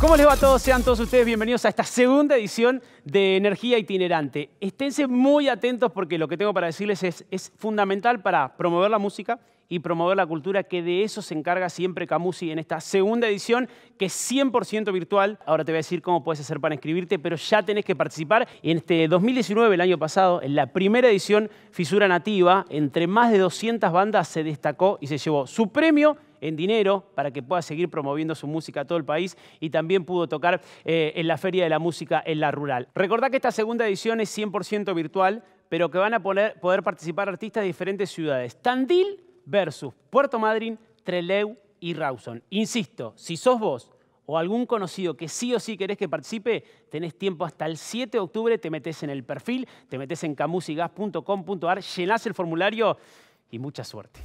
¿Cómo les va a todos? Sean todos ustedes bienvenidos a esta segunda edición de Energía Itinerante. Esténse muy atentos porque lo que tengo para decirles es, es fundamental para promover la música y promover la cultura, que de eso se encarga siempre Camusi en esta segunda edición, que es 100% virtual. Ahora te voy a decir cómo puedes hacer para inscribirte, pero ya tenés que participar. En este 2019, el año pasado, en la primera edición Fisura Nativa, entre más de 200 bandas se destacó y se llevó su premio en dinero para que pueda seguir promoviendo su música a todo el país y también pudo tocar eh, en la Feria de la Música en la Rural. recordad que esta segunda edición es 100% virtual, pero que van a poder, participar artistas de diferentes ciudades. Tandil versus Puerto Madryn, Trelew y Rawson. Insisto, si sos vos o algún conocido que sí o sí querés que participe, tenés tiempo hasta el 7 de octubre, te metes en el perfil, te metes en camusigas.com.ar, llenás el formulario y mucha suerte.